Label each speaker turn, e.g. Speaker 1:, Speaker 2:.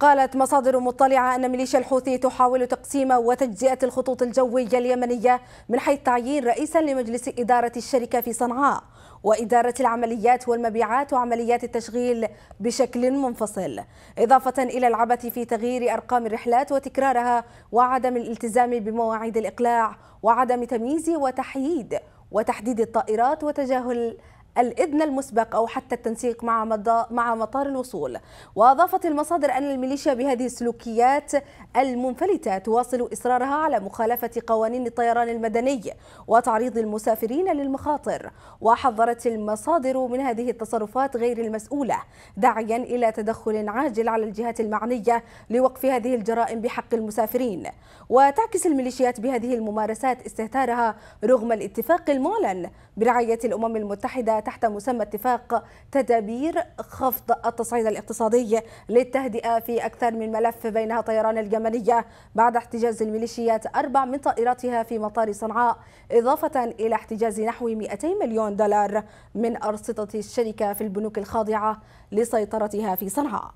Speaker 1: قالت مصادر مطلعة أن ميليشيا الحوثي تحاول تقسيم وتجزئة الخطوط الجوية اليمنية من حيث تعيين رئيسا لمجلس إدارة الشركة في صنعاء وإدارة العمليات والمبيعات وعمليات التشغيل بشكل منفصل إضافة إلى العبث في تغيير أرقام الرحلات وتكرارها وعدم الالتزام بمواعيد الإقلاع وعدم تمييز وتحييد وتحديد الطائرات وتجاهل الإذن المسبق أو حتى التنسيق مع مع مطار الوصول وأضافت المصادر أن الميليشيا بهذه السلوكيات المنفلتة تواصل إصرارها على مخالفة قوانين الطيران المدني وتعريض المسافرين للمخاطر وحذرت المصادر من هذه التصرفات غير المسؤولة داعيا إلى تدخل عاجل على الجهات المعنية لوقف هذه الجرائم بحق المسافرين وتعكس الميليشيات بهذه الممارسات استهتارها رغم الاتفاق المعلن برعاية الأمم المتحدة تحت مسمى اتفاق تدابير خفض التصعيد الاقتصادي للتهدئة في أكثر من ملف بينها طيران الجملية بعد احتجاز الميليشيات أربع من طائراتها في مطار صنعاء إضافة إلى احتجاز نحو 200 مليون دولار من أرصدة الشركة في البنوك الخاضعة لسيطرتها في صنعاء.